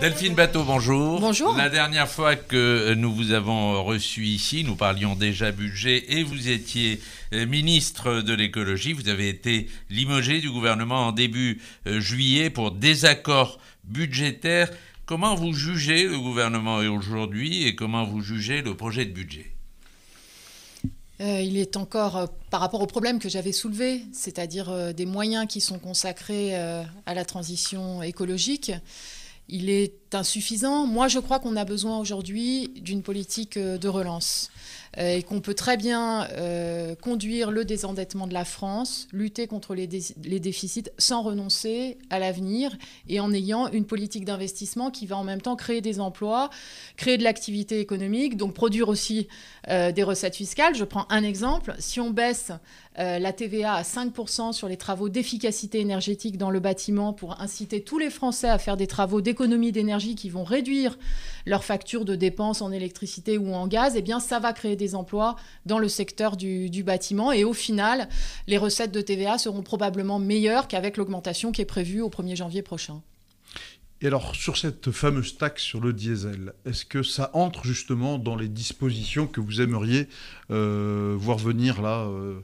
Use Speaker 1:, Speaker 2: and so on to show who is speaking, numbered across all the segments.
Speaker 1: Delphine Bateau, bonjour. Bonjour. La dernière fois que euh, nous vous avons euh, reçu ici, nous parlions déjà budget et vous étiez euh, ministre de l'écologie. Vous avez été limogé du gouvernement en début juillet pour désaccord budgétaire. Comment vous jugez le gouvernement aujourd'hui et comment vous jugez le projet de budget
Speaker 2: il est encore, par rapport au problème que j'avais soulevé, c'est-à-dire des moyens qui sont consacrés à la transition écologique, il est insuffisant. Moi, je crois qu'on a besoin aujourd'hui d'une politique euh, de relance. Euh, et qu'on peut très bien euh, conduire le désendettement de la France, lutter contre les, déficits sans renoncer à l'avenir et en ayant une politique d'investissement qui va en même temps créer des emplois, créer de l'activité économique, donc produire aussi euh, des recettes fiscales. Je prends un exemple. Si on baisse la TVA à 5% sur les travaux d'efficacité énergétique dans le bâtiment pour inciter tous les Français à faire des travaux d'économie d'énergie qui vont réduire leurs factures de dépenses en électricité ou en gaz, eh bien ça va créer des les emplois dans le secteur du, bâtiment. Et au final, les recettes de TVA seront probablement meilleures qu'avec l'augmentation qui est prévue au 1er janvier prochain.
Speaker 3: Et alors, sur cette fameuse taxe sur le diesel, est-ce que ça entre justement dans les dispositions que vous aimeriez euh, voir venir là euh,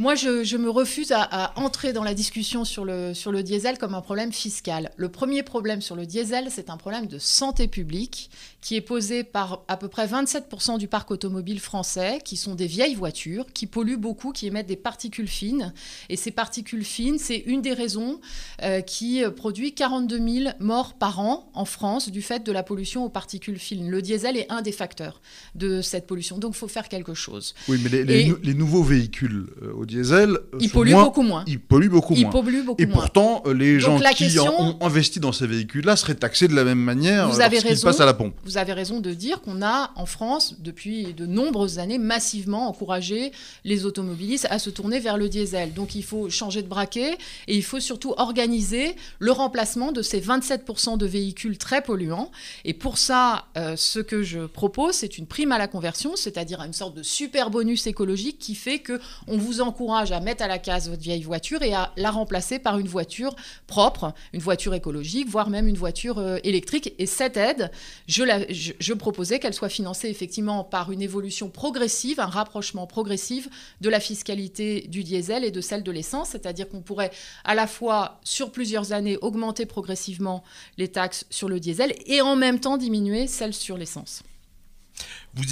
Speaker 2: moi, je, me refuse à, entrer dans la discussion sur le, sur le diesel comme un problème fiscal. Le premier problème sur le diesel, c'est un problème de santé publique qui est posé par à peu près 27% du parc automobile français, qui sont des vieilles voitures, qui polluent beaucoup, qui émettent des particules fines. Et ces particules fines, c'est une des raisons euh, qui euh, produit 42 000 morts par an en France du fait de la pollution aux particules fines. Le diesel est un des facteurs de cette pollution. Donc, il faut faire quelque chose.
Speaker 3: Oui, mais les, nouveaux véhicules euh, diesel, euh, il pollue beaucoup moins. Il pollue beaucoup moins. et pourtant, euh, les gens qui ont investi dans ces véhicules-là seraient taxés de la même manière vous passent à la pompe.
Speaker 2: Vous avez raison de dire qu'on a, en France, depuis de nombreuses années, massivement encouragé les automobilistes à se tourner vers le diesel. Donc il faut changer de braquet et il faut surtout organiser le remplacement de ces 27% de véhicules très polluants. Et pour ça, euh, ce que je propose, c'est une prime à la conversion, c'est-à-dire une sorte de super bonus écologique qui fait que on vous encourage courage à mettre à la case votre vieille voiture et à la remplacer par une voiture propre, une voiture écologique, voire même une voiture euh, électrique. Et cette aide, je proposais qu'elle soit financée effectivement par une évolution progressive, un rapprochement progressif de la fiscalité du diesel et de celle de l'essence, c'est-à-dire qu'on pourrait à la fois sur plusieurs années augmenter progressivement les taxes sur le diesel et en même temps diminuer celles sur l'essence.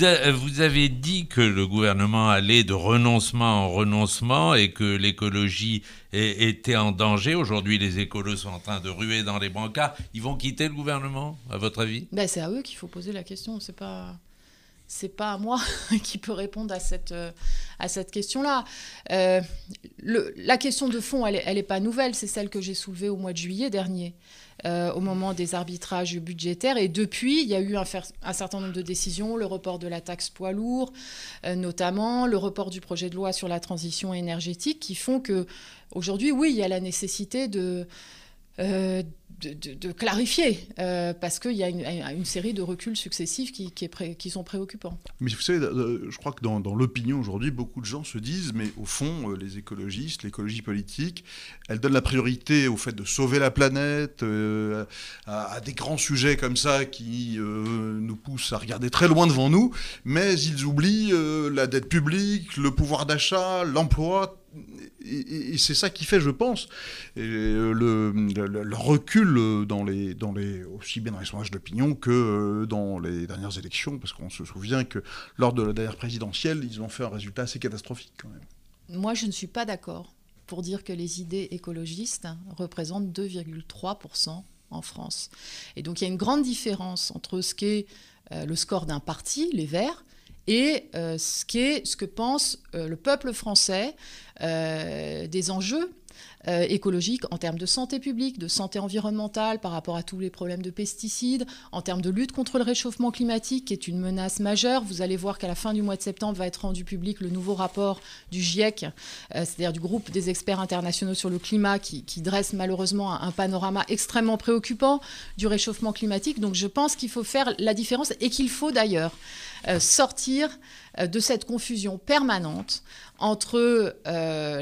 Speaker 1: Euh, vous, avez dit que le gouvernement allait de renoncement en renoncement et que l'écologie était en danger. Aujourd'hui, les écolos sont en train de ruer dans les brancards. Ils vont quitter le gouvernement, à votre avis
Speaker 2: ben, C'est à eux qu'il faut poser la question. C'est pas c'est pas à moi qui peut répondre à cette, euh, à cette question-là. Euh, la question de fond, elle n'est pas nouvelle, c'est celle que j'ai soulevée au mois de juillet dernier, euh, au moment des arbitrages budgétaires. Et depuis, il y a eu un, certain nombre de décisions, le report de la taxe poids lourd, notamment, le report du projet de loi sur la transition énergétique, qui font que aujourd'hui, oui, il y a la nécessité de euh, de, clarifier, euh, parce qu'il y a une, série de reculs successifs qui, est qui, sont préoccupants.
Speaker 3: Mais vous savez, euh, je crois que dans, l'opinion aujourd'hui, beaucoup de gens se disent, mais au fond, les écologistes, l'écologie politique, elle donne la priorité au fait de sauver la planète, à, des grands sujets comme ça qui nous poussent à regarder très loin devant nous, mais ils oublient la dette publique, le pouvoir d'achat, l'emploi, et, c'est ça qui fait, je pense, le, recul dans les, aussi bien dans les sondages d'opinion que euh, dans les dernières élections, parce qu'on se souvient que lors de la dernière présidentielle, ils ont fait un résultat assez catastrophique quand même.
Speaker 2: Moi, je ne suis pas d'accord pour dire que les idées écologistes représentent 2,3% en France. Et donc il y a une grande différence entre ce qu'est euh, le score d'un parti, les Verts, et euh, ce, que pense euh, le peuple français euh, des enjeux euh, écologique en termes de santé publique, de santé environnementale par rapport à tous les problèmes de pesticides, en termes de lutte contre le réchauffement climatique qui est une menace majeure. Vous allez voir qu'à la fin du mois de septembre va être rendu public le nouveau rapport du GIEC, euh, c'est-à-dire du groupe des experts internationaux sur le climat qui, dresse malheureusement un, panorama extrêmement préoccupant du réchauffement climatique. Donc je pense qu'il faut faire la différence et qu'il faut d'ailleurs euh, sortir de cette confusion permanente entre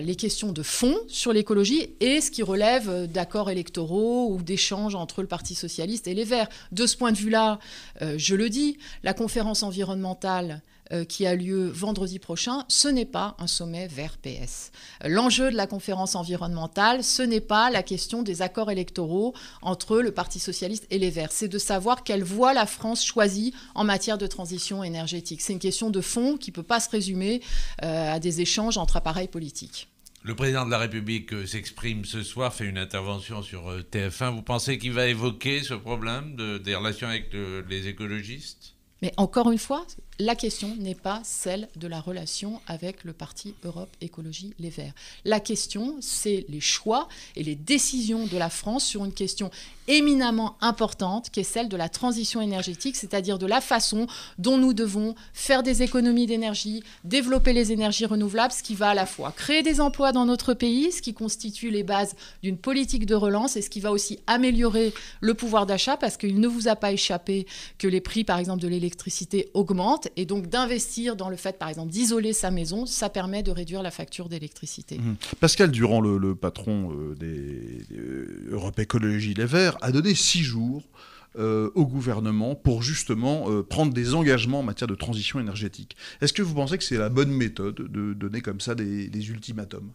Speaker 2: les questions de fond sur l'écologie et ce qui relève euh, d'accords électoraux ou d'échanges entre le Parti socialiste et les Verts. De ce point de vue-là, euh, je le dis, la conférence environnementale euh, qui a lieu vendredi prochain, ce n'est pas un sommet vert PS. L'enjeu de la conférence environnementale, ce n'est pas la question des accords électoraux entre le Parti socialiste et les Verts. C'est de savoir quelle voie la France choisit en matière de transition énergétique. C'est une question de fond qui ne peut pas se résumer à des échanges entre appareils politiques.
Speaker 1: Le président de la République euh, s'exprime ce soir, fait une intervention sur euh, TF1. Vous pensez qu'il va évoquer ce problème des relations avec euh, les écologistes
Speaker 2: Mais encore une fois, la question n'est pas celle de la relation avec le parti Europe Écologie Les Verts. La question, c'est les choix et les décisions de la France sur une question éminemment importante, qui est celle de la transition énergétique, c'est-à-dire de la façon dont nous devons faire des économies d'énergie, développer les énergies renouvelables, ce qui va à la fois créer des emplois dans notre pays, ce qui constitue les bases d'une politique de relance, et ce qui va aussi améliorer le pouvoir d'achat, parce qu'il ne vous a pas échappé que les prix, par exemple, de l'électricité augmentent et donc d'investir dans le fait, par exemple, d'isoler sa maison, ça permet de réduire la facture d'électricité. Mhm.
Speaker 3: Pascal durant le, patron d'Europe des, Écologie Les Verts, a donné six jours euh, au gouvernement pour justement euh, prendre des engagements en matière de transition énergétique. Est-ce que vous pensez que c'est la bonne méthode de donner comme ça des, ultimatums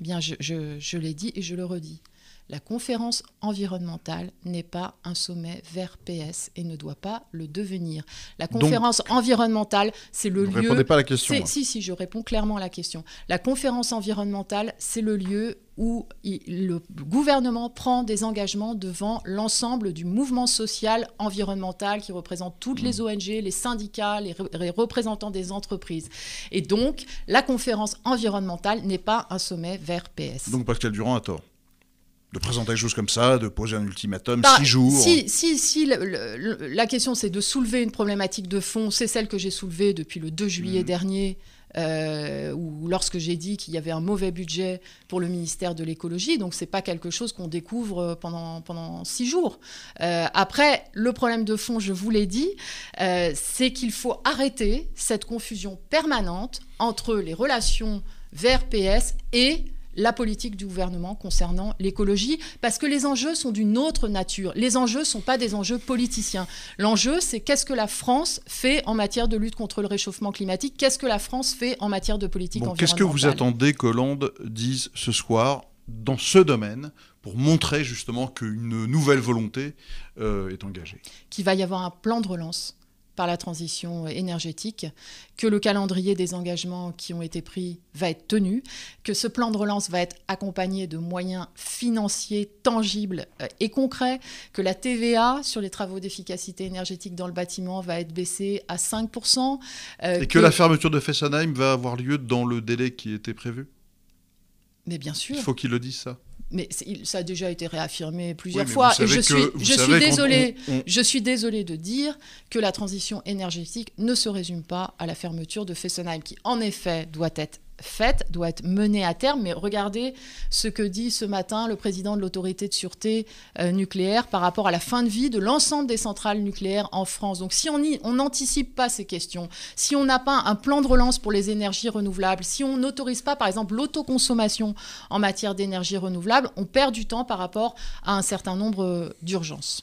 Speaker 2: eh Bien, je l'ai dit et je le redis. La conférence environnementale n'est pas un sommet vers PS et ne doit pas le devenir. La conférence environnementale, c'est le lieu. Vous répondez pas la question. Si, si, je réponds clairement à la question. La conférence environnementale, c'est le lieu où le gouvernement prend des engagements devant l'ensemble du mouvement social environnemental qui représente toutes les hmm. ONG, les syndicats, les, représentants des entreprises. Et donc, la conférence environnementale n'est pas un sommet vers PS. Donc
Speaker 3: Pascal Durand a tort de présenter quelque choses comme ça, de poser un ultimatum, bah, six jours. Si,
Speaker 2: si, si la question c'est de soulever une problématique de fond, c'est celle que j'ai soulevée depuis le 2 juillet mhm. dernier, euh, ou lorsque j'ai dit qu'il y avait un mauvais budget pour le ministère de l'écologie, donc c'est pas quelque chose qu'on découvre pendant, pendant six jours. Euh, après, le problème de fond, je vous l'ai dit, euh, c'est qu'il faut arrêter cette confusion permanente entre les relations vers PS et la politique du gouvernement concernant l'écologie, parce que les enjeux sont d'une autre nature. Les enjeux ne sont pas des enjeux politiciens. L'enjeu, c'est qu'est-ce que la France fait en matière de lutte contre le réchauffement climatique, qu'est-ce que la France fait en matière de politique environnementale. Qu'est-ce que vous attendez
Speaker 3: que qu'Hollande dise ce soir dans ce domaine pour montrer justement qu'une nouvelle volonté euh, est engagée
Speaker 2: Qu'il va y avoir un plan de relance par la transition énergétique, que le calendrier des engagements qui ont été pris va être tenu, que ce plan de relance va être accompagné de moyens financiers tangibles euh, et concrets, que la TVA sur les travaux d'efficacité énergétique dans le bâtiment va être baissée à 5%. Euh, et que, la fermeture
Speaker 3: de Fessenheim va avoir lieu dans le délai qui était prévu
Speaker 2: mais bien sûr. Il faut
Speaker 3: qu'il le dise, ça
Speaker 2: mais ça a déjà été réaffirmé plusieurs fois. je suis, je je suis désolée de dire que la transition énergétique ne se résume pas à la fermeture de Fessenheim, qui en effet doit être faite doit être menée à terme. Mais regardez ce que dit ce matin le président de l'autorité de sûreté euh, nucléaire par rapport à la fin de vie de l'ensemble des centrales nucléaires en France. Donc si on n'anticipe pas ces questions, si on n'a pas un plan de relance pour les énergies renouvelables, si on n'autorise pas par exemple l'autoconsommation en matière d'énergie renouvelable, on perd du temps par rapport à un certain nombre euh, d'urgences.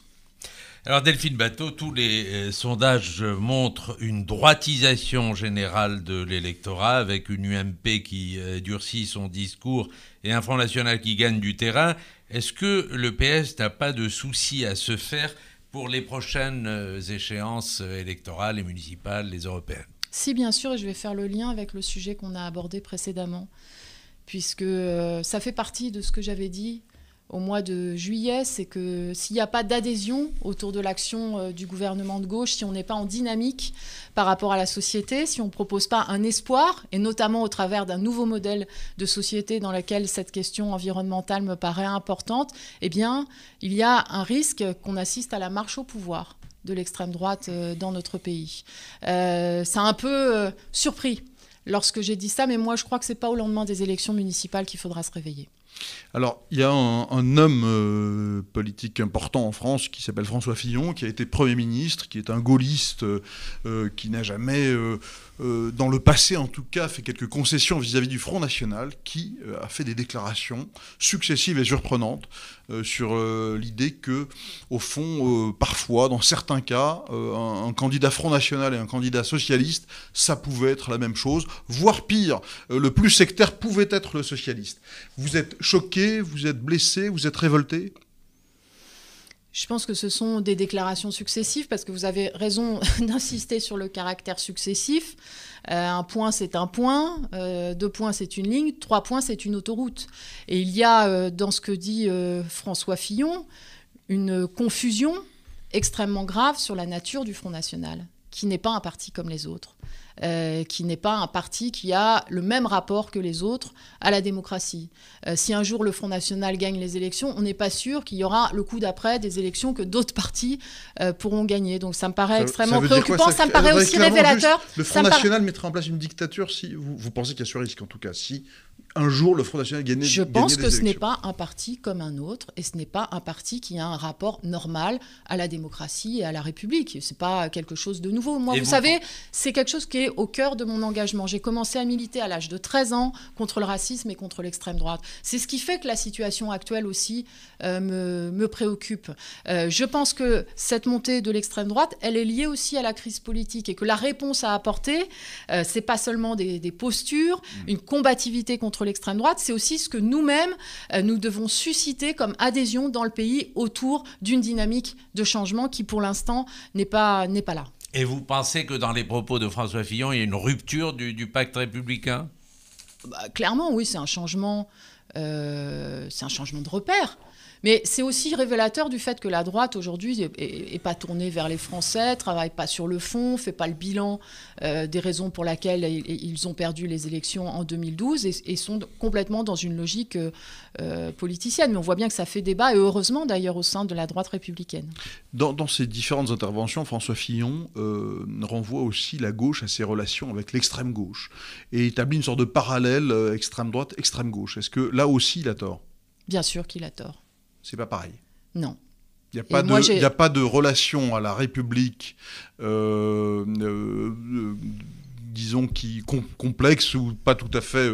Speaker 1: Alors Delphine Bateau, tous les euh, sondages montrent une droitisation générale de l'électorat avec une UMP qui euh, durcit son discours et un Front National qui gagne du terrain. Est-ce que le PS n'a pas de soucis à se faire pour les prochaines euh, échéances électorales et municipales, les européennes
Speaker 2: Si, bien sûr, et je vais faire le lien avec le sujet qu'on a abordé précédemment, puisque ça fait partie de ce que j'avais dit au mois de juillet, c'est que s'il n'y a pas d'adhésion autour de l'action euh, du gouvernement de gauche, si on n'est pas en dynamique par rapport à la société, si on ne propose pas un espoir, et notamment au travers d'un nouveau modèle de société dans lequel cette question environnementale me paraît importante, eh bien, il y a un risque qu'on assiste à la marche au pouvoir de l'extrême droite euh, dans notre pays. Euh, ça a un peu euh, surpris lorsque j'ai dit ça, mais moi je crois que ce n'est pas au lendemain des élections municipales qu'il faudra se réveiller.
Speaker 3: Alors, il y a un, homme euh, politique important en France qui s'appelle François Fillon, qui a été Premier ministre, qui est un gaulliste, euh, euh, qui n'a jamais... Euh, dans le passé en tout cas, fait quelques concessions vis-à-vis du Front National, qui euh, a fait des déclarations successives et surprenantes euh, sur l'idée que, au fond, parfois, dans certains cas, un, candidat Front National et un candidat socialiste, ça pouvait être la même chose, voire pire, le plus sectaire pouvait être le socialiste. Vous êtes choqué, vous êtes blessé, vous êtes révolté
Speaker 2: je pense que ce sont des déclarations successives parce que vous avez raison d'insister sur le caractère successif. Euh, un point, c'est un point. Euh, deux points, c'est une ligne. Trois points, c'est une autoroute. Et il y a euh, dans ce que dit François Fillon une confusion extrêmement grave sur la nature du Front National, qui n'est pas un parti comme les autres. Euh, qui n'est pas un parti qui a le même rapport que les autres à la démocratie. Euh, si un jour le Front National gagne les élections, on n'est pas sûr qu'il y aura le coup d'après des élections que d'autres partis euh, pourront gagner. Donc ça me paraît extrêmement préoccupant, ça, me paraît aussi révélateur. le Front National
Speaker 3: mettrait mettra en place une dictature si vous, vous pensez qu'il y a ce risque en tout cas, si un jour le Front National Je pense que ce n'est
Speaker 2: pas un parti comme un autre et ce n'est pas un parti qui a un rapport normal à la démocratie et à la République. Ce n'est pas quelque chose de nouveau. Moi, vous, savez, c'est quelque chose qui est au cœur de mon engagement. J'ai commencé à militer à l'âge de 13 ans contre le racisme et contre l'extrême droite. C'est ce qui fait que la situation actuelle aussi euh, me, me, préoccupe. Euh, je pense que cette montée de l'extrême droite, elle est liée aussi à la crise politique et que la réponse à apporter, ce euh, c'est pas seulement des, postures, mm. une combativité contre l'extrême droite, c'est aussi ce que nous-mêmes, euh, nous devons susciter comme adhésion dans le pays autour d'une dynamique de changement qui, pour l'instant, n'est pas, n'est pas là.
Speaker 1: Et vous pensez que dans les propos de François Fillon, il y a une rupture du, pacte républicain
Speaker 2: bah, Clairement, oui, c'est un changement, euh, c'est un changement de repère. Mais c'est aussi révélateur du fait que la droite aujourd'hui n'est pas tournée vers les Français, travaille pas sur le fond, fait pas le bilan euh, des raisons pour lesquelles ils ont perdu les élections en 2012 et, sont complètement dans une logique euh, euh, politicienne. Mais on voit bien que ça fait débat et heureusement d'ailleurs au sein de la droite républicaine.
Speaker 3: Dans, dans ces différentes interventions, François Fillon renvoie aussi la gauche à ses relations avec l'extrême gauche et établit une sorte de parallèle extrême droite, extrême gauche. Est-ce que là aussi il a tort
Speaker 2: Bien sûr qu'il a tort c'est pas pareil. Non.
Speaker 3: Il n'y a, pas de relation à la République, euh, euh, disons, qui complexe ou pas tout à fait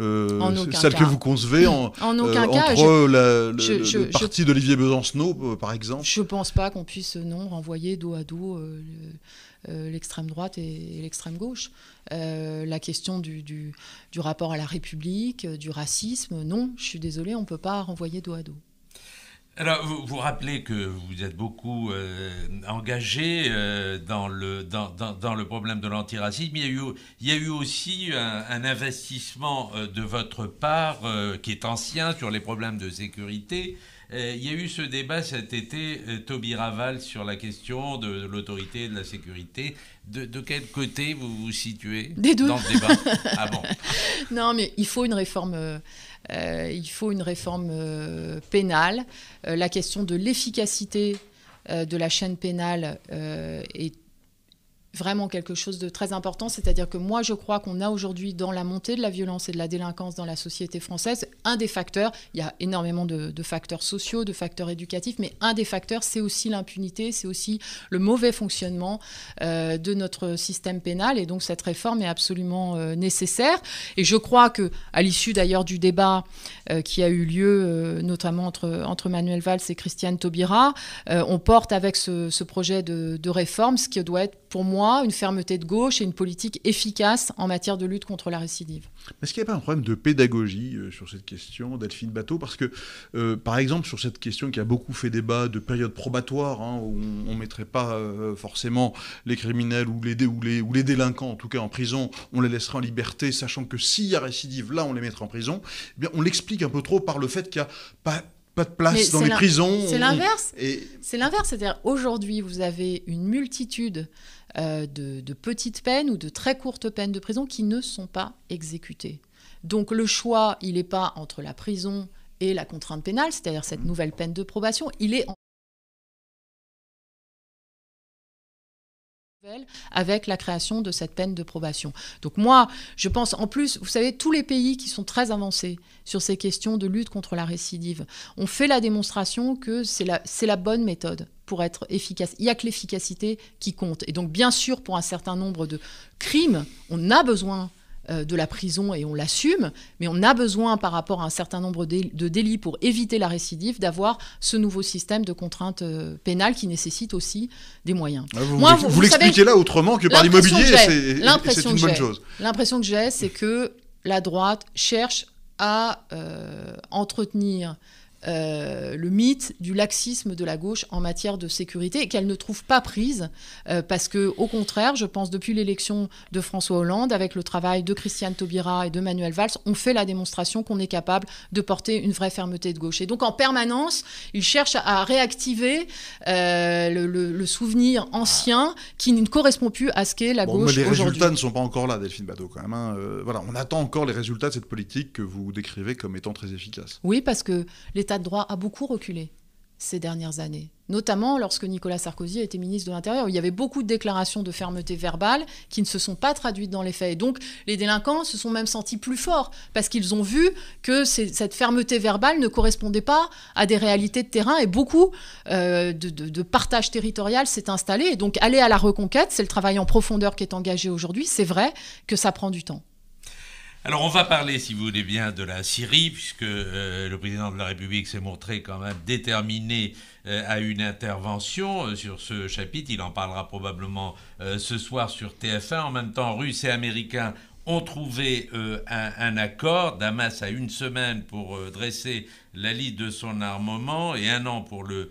Speaker 3: euh, celle que vous concevez en, entre le parti d'Olivier Besancenot, par exemple.
Speaker 2: Je ne pense pas qu'on puisse, non, renvoyer dos à dos l'extrême droite et, l'extrême gauche. la question du, du, du, rapport à la République, du racisme, non, je suis désolée, on ne peut pas renvoyer dos à dos.
Speaker 1: Alors, vous vous rappelez que vous êtes beaucoup euh, engagé euh, dans, le, dans, le problème de l'antiracisme. Il, y a eu, il y a eu aussi un, investissement euh, de votre part qui est ancien sur les problèmes de sécurité. il y a eu ce débat cet été, Toby Raval, sur la question de, l'autorité de la sécurité. De, quel côté vous vous situez dans le débat ah
Speaker 2: Non, mais il faut une réforme. Euh, euh, il faut une réforme euh, pénale. la question de l'efficacité de la chaîne pénale est vraiment quelque chose de très important. C'est-à-dire que moi, je crois qu'on a aujourd'hui, dans la montée de la violence et de la délinquance dans la société française, un des facteurs, il y a énormément de, facteurs sociaux, de facteurs éducatifs, mais un des facteurs, c'est aussi l'impunité, c'est aussi le mauvais fonctionnement euh, de notre système pénal. Et donc, cette réforme est absolument euh, nécessaire. Et je crois que, à l'issue d'ailleurs du débat euh, qui a eu lieu, notamment entre, entre Manuel Valls et Christiane Taubira, on porte avec ce, projet de réforme ce qui doit être, pour moi, une fermeté de gauche et une politique efficace en matière de lutte contre la récidive.
Speaker 3: Est-ce qu'il n'y a pas un problème de pédagogie euh, sur cette question, Delphine Bateau Parce que, euh, par exemple, sur cette question qui a beaucoup fait débat de période probatoire, hein, où on ne mettrait pas euh, forcément les criminels ou les, ou les délinquants, en tout cas en prison, on les laisserait en liberté, sachant que s'il y a récidive, là, on les mettrait en prison, eh bien, on l'explique un peu trop par le fait qu'il n'y a pas de place dans les prisons. C'est l'inverse.
Speaker 2: C'est l'inverse. C'est-à-dire, aujourd'hui, vous avez une multitude euh, de, petites peines ou de très courtes peines de prison qui ne sont pas exécutées. Donc le choix, il n'est pas entre la prison et la contrainte pénale, c'est-à-dire cette nouvelle peine de probation, il est avec la création de cette peine de probation. Donc moi, je pense en plus, vous savez, tous les pays qui sont très avancés sur ces questions de lutte contre la récidive ont fait la démonstration que c'est la, la bonne méthode pour être efficace. Il n'y a que l'efficacité qui compte. Et donc bien sûr, pour un certain nombre de crimes, on a besoin euh, de la prison et on l'assume, mais on a besoin par rapport à un certain nombre de délits pour éviter la récidive d'avoir ce nouveau système de contraintes euh, pénales qui nécessite aussi des moyens. Ah, vous, vous, l'expliquez là autrement que par l'immobilier, c'est une bonne chose. L'impression que j'ai, c'est que la droite cherche à euh, entretenir euh, le mythe du laxisme de la gauche en matière de sécurité et qu'elle ne trouve pas prise euh, parce que au contraire, je pense depuis l'élection de François Hollande, avec le travail de Christiane Taubira et de Manuel Valls, on fait la démonstration qu'on est capable de porter une vraie fermeté de gauche. Et donc en permanence, ils cherchent à réactiver euh, le, souvenir ancien qui ne correspond plus à ce qu'est la gauche aujourd'hui. Les résultats
Speaker 3: ne sont pas encore là, Delphine Badeau, quand même. Hein. voilà, on attend encore les résultats de cette politique que vous décrivez comme étant très efficace.
Speaker 2: Oui, parce que l'État le de droit a beaucoup reculé ces dernières années, notamment lorsque Nicolas Sarkozy a été ministre de l'Intérieur. Il y avait beaucoup de déclarations de fermeté verbale qui ne se sont pas traduites dans les faits. Et donc, les délinquants se sont même sentis plus forts parce qu'ils ont vu que cette fermeté verbale ne correspondait pas à des réalités de terrain et beaucoup euh, de, de, partage territorial s'est installé. Et donc, aller à la reconquête, c'est le travail en profondeur qui est engagé aujourd'hui. C'est vrai que ça prend du temps.
Speaker 1: Alors on va parler, si vous voulez bien, de la Syrie, puisque euh, le président de la République s'est montré quand même déterminé euh, à une intervention euh, sur ce chapitre. Il en parlera probablement ce soir sur TF1. En même temps, Russes et Américains ont trouvé un, accord. Damas a une semaine pour dresser la liste de son armement et un an pour le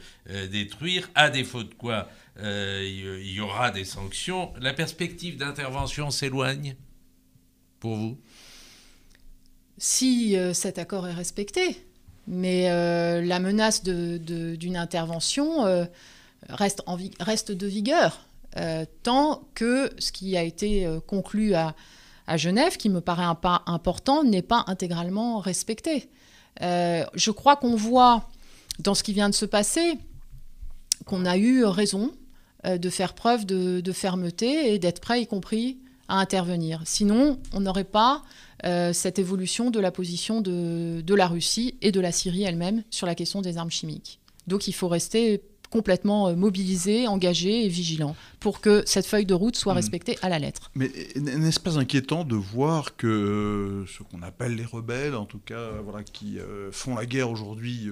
Speaker 1: détruire. À défaut de quoi, il y aura des sanctions. La perspective d'intervention s'éloigne pour vous
Speaker 2: si euh, cet accord est respecté. Mais euh, la menace d'une intervention euh, reste, de vigueur tant que ce qui a été conclu à, Genève, qui me paraît un pas important, n'est pas intégralement respecté. je crois qu'on voit dans ce qui vient de se passer qu'on a eu raison de faire preuve de, de fermeté et d'être prêt, y compris, à intervenir. Sinon, on n'aurait pas euh, cette évolution de la position de la Russie et de la Syrie elle-même sur la question des armes chimiques. Donc il faut rester complètement euh, mobilisé, engagé et vigilant pour que cette feuille de route soit hmm. respectée à la lettre.
Speaker 3: Mais n'est-ce pas inquiétant de voir que euh, ce qu'on appelle les rebelles, en tout cas, euh, voilà, qui euh, font la guerre aujourd'hui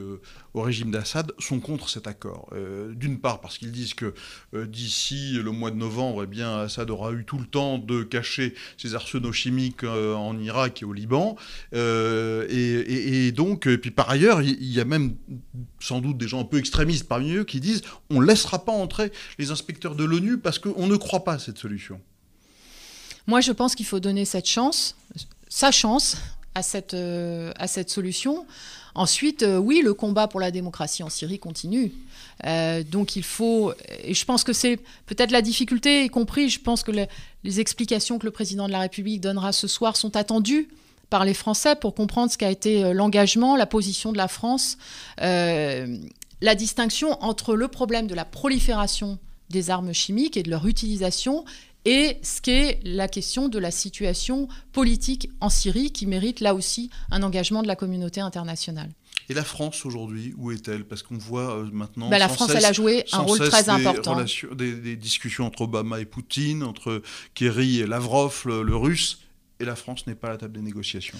Speaker 3: au régime d'Assad, sont contre cet accord D'une part parce qu'ils disent que d'ici le mois de novembre, eh bien, Assad aura eu tout le temps de cacher ses arsenaux chimiques en Irak et au Liban. Et, donc, et puis par ailleurs, il y, a même sans doute des gens un peu extrémistes parmi eux qui disent on laissera pas entrer les inspecteurs de l'ONU parce qu'on ne croit pas à cette solution
Speaker 2: Moi, je pense qu'il faut donner cette chance, sa chance, à cette, euh, à cette solution. Ensuite, euh, oui, le combat pour la démocratie en Syrie continue. Euh, donc il faut, et je pense que c'est peut-être la difficulté, y compris, je pense que les explications que le président de la République donnera ce soir sont attendues par les Français pour comprendre ce qu'a été l'engagement, la position de la France, la distinction entre le problème de la prolifération des armes chimiques et de leur utilisation et ce qu'est la question de la situation politique en Syrie qui mérite là aussi un engagement de la communauté internationale.
Speaker 3: Et la France aujourd'hui, où est-elle Parce qu'on voit euh, maintenant. Bah, la France, elle a joué un rôle très important. des, discussions entre Obama et Poutine, entre Kerry et Lavrov, le, russe, et la France n'est pas à la table des négociations.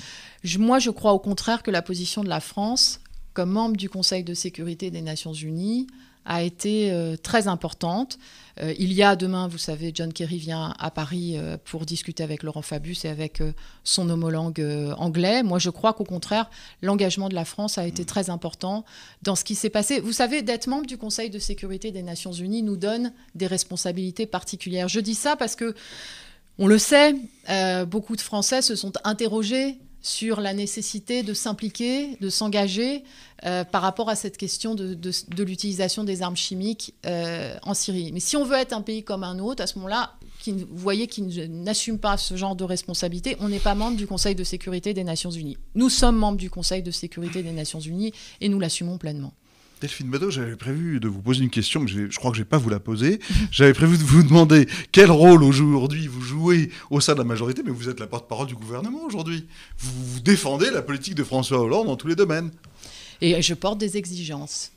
Speaker 2: moi, je crois au contraire que la position de la France, comme membre du Conseil de sécurité des Nations Unies, a été euh, très importante. Euh, il y a demain, vous savez, John Kerry vient à Paris euh, pour discuter avec Laurent Fabius et avec son homologue anglais. Moi, je crois qu'au contraire, l'engagement de la France a été mm. très important dans ce qui s'est passé. Vous savez, d'être membre du Conseil de sécurité des Nations Unies nous donne des responsabilités particulières. Je dis ça parce que, on le sait, beaucoup de Français se sont interrogés sur la nécessité de s'impliquer, de s'engager euh, par rapport à cette question de, l'utilisation des armes chimiques euh, en Syrie. Mais si on veut être un pays comme un autre, à ce moment-là, qui, vous voyez qu'il n'assume pas ce genre de responsabilité, on n'est pas membre du Conseil de sécurité des Nations Unies. Nous sommes membres du Conseil de sécurité des Nations Unies et nous l'assumons pleinement.
Speaker 3: Delphine Bado, j'avais prévu de vous poser une question, mais je crois que je n'ai pas vous la poser. J'avais prévu de vous demander quel rôle aujourd'hui vous jouez au sein de la majorité, mais vous êtes la porte-parole du gouvernement aujourd'hui. Vous, vous défendez la politique de François Hollande dans tous les domaines. Et
Speaker 2: je porte des exigences.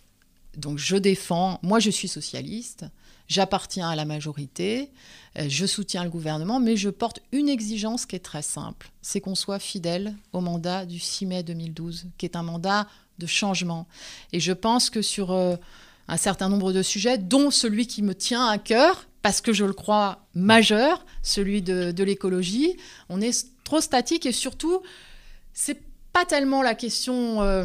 Speaker 2: Donc je défends, moi je suis socialiste, j'appartiens à la majorité, euh, je soutiens le gouvernement, mais je porte une exigence qui est très simple, c'est qu'on soit fidèle au mandat du 6 mai 2012, qui est un mandat changement. Et je pense que sur euh, un certain nombre de sujets, dont celui qui me tient à cœur, parce que je le crois majeur, celui de, de l'écologie, on est trop statique et surtout, c'est pas tellement la question euh,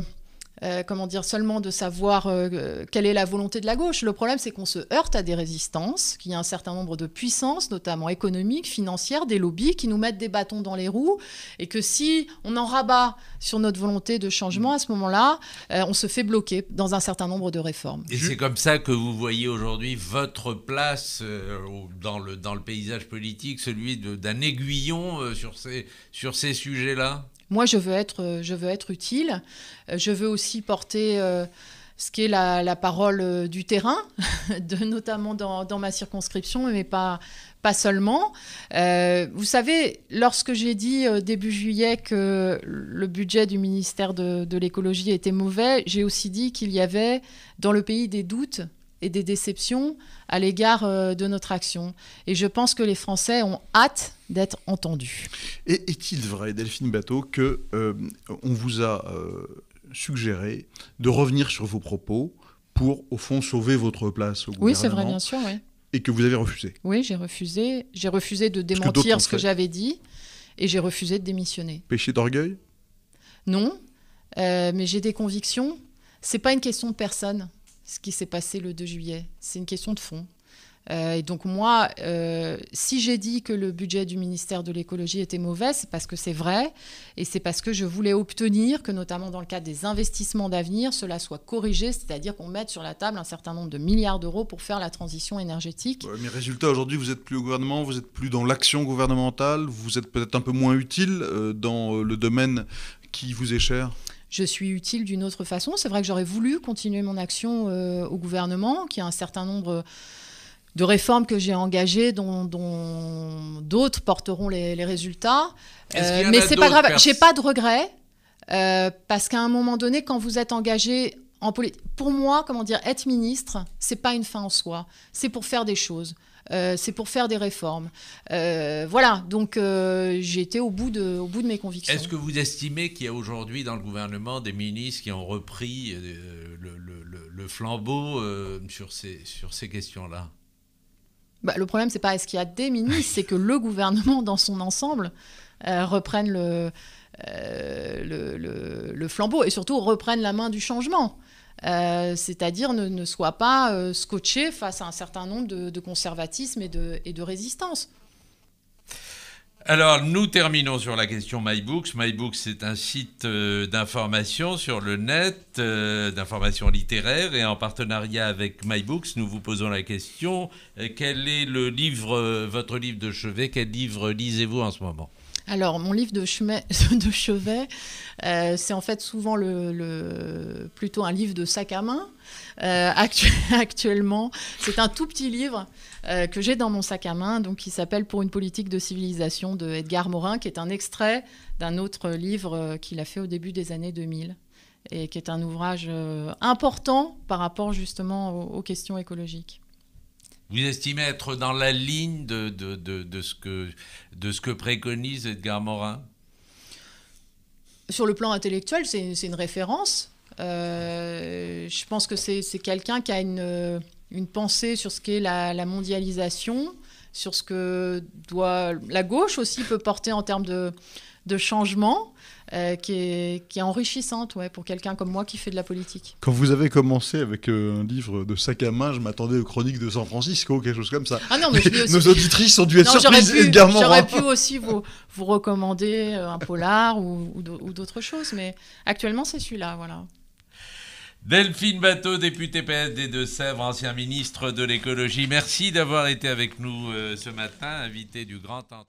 Speaker 2: euh, comment dire, seulement de savoir euh, euh, quelle est la volonté de la gauche. Le problème, c'est qu'on se heurte à des résistances, qu'il y a un certain nombre de puissances, notamment économiques, financières, des lobbies qui nous mettent des bâtons dans les roues, et que si on en rabat sur notre volonté de changement, à ce moment-là, on se fait bloquer dans un certain nombre de réformes.
Speaker 1: Et c'est comme ça que vous voyez aujourd'hui votre place dans, le, dans le paysage politique, celui d'un aiguillon sur sur ces sujets-là
Speaker 2: moi, je veux être, euh, je veux être utile. Euh, je veux aussi porter euh, ce qui est la, parole du terrain, de, notamment dans, ma circonscription, mais pas, pas seulement. vous savez, lorsque j'ai dit début juillet que le budget du ministère de l'écologie était mauvais, j'ai aussi dit qu'il y avait dans le pays des doutes et des déceptions à l'égard euh, de notre action. Et je pense que les Français ont hâte d'être entendus.
Speaker 3: Et est-il vrai, Delphine Bateau, que euh, on vous a euh, suggéré de revenir sur vos propos pour, au fond, sauver votre place au gouvernement Oui, c'est vrai, bien sûr, oui. Et que vous avez refusé
Speaker 2: Oui, j'ai refusé. J'ai refusé de démentir ce que j'avais dit et j'ai refusé de démissionner.
Speaker 3: Péché d'orgueil
Speaker 2: Non, mais j'ai des convictions. C'est pas une question de personne ce qui s'est passé le 2 juillet. C'est une question de fond. Euh, et donc moi, euh, si j'ai dit que le budget du ministère de l'écologie était mauvais, c'est parce que c'est vrai, et c'est parce que je voulais obtenir que, notamment dans le cadre des investissements d'avenir, cela soit corrigé, c'est-à-dire qu'on mette sur la table un certain nombre de milliards d'euros pour faire la transition énergétique.
Speaker 3: Mes mais résultat, aujourd'hui, vous n'êtes plus au gouvernement, vous n'êtes plus dans l'action gouvernementale, vous êtes peut-être un peu moins utile euh, dans le domaine qui vous est cher
Speaker 2: je suis utile d'une autre façon. C'est vrai que j'aurais voulu continuer mon action euh, au gouvernement, qui a un certain nombre de réformes que j'ai engagées, dont d'autres porteront les, les résultats. -ce euh, mais c'est pas grave, j'ai pas de regrets, euh, parce qu'à un moment donné, quand vous êtes engagé en politique, pour moi, comment dire, être ministre, c'est pas une fin en soi, c'est pour faire des choses. Euh, c'est pour faire des réformes. Euh, voilà, donc euh, j'ai été au bout, de, mes convictions. Est-ce que
Speaker 1: vous estimez qu'il y a aujourd'hui dans le gouvernement des ministres qui ont repris le, flambeau sur ces, questions-là
Speaker 2: bah, le problème, n'est pas est-ce qu'il y a des ministres, c'est que le gouvernement dans son ensemble reprenne le, flambeau et surtout reprenne la main du changement. Euh, c'est-à-dire ne, ne, soit pas euh, scotché face à un certain nombre de, de conservatismes et de, et de résistance.
Speaker 1: Alors, nous terminons sur la question MyBooks. MyBooks, c'est un site euh, d'information sur le net, d'information littéraire, et en partenariat avec MyBooks, nous vous posons la question quel est le livre, votre livre de chevet Quel livre lisez-vous en ce moment
Speaker 2: alors, mon livre de, chevet, euh, c'est en fait souvent le, plutôt un livre de sac à main. Euh, actuellement, c'est un tout petit livre euh, que j'ai dans mon sac à main, donc qui s'appelle Pour une politique de civilisation de Edgar Morin, qui est un extrait d'un autre livre qu'il a fait au début des années 2000 et qui est un ouvrage important par rapport justement aux questions écologiques.
Speaker 1: Vous estimez être dans la ligne de, de, de, ce, que, de ce que préconise Edgar Morin
Speaker 2: Sur le plan intellectuel, c'est une référence. Euh, je pense que c'est quelqu'un qui a une, une, pensée sur ce qu'est la, la, mondialisation, sur ce que doit la gauche aussi peut porter en termes de, de changement euh, qui, est, qui, est, enrichissante pour quelqu'un comme moi qui fait de la politique.
Speaker 3: Quand vous avez commencé avec euh, un livre de sac à main, je m'attendais aux chroniques de San Francisco, quelque chose comme ça. Ah Nos auditrices ont dû être surprises également. J'aurais hein. pu
Speaker 2: aussi vous, recommander euh, un polar ou, d'autres choses, mais actuellement c'est celui-là, voilà.
Speaker 1: Delphine Bateau, députée PSD de sèvres ancien ministre de l'écologie, merci d'avoir été avec nous ce matin, invité du grand entretien.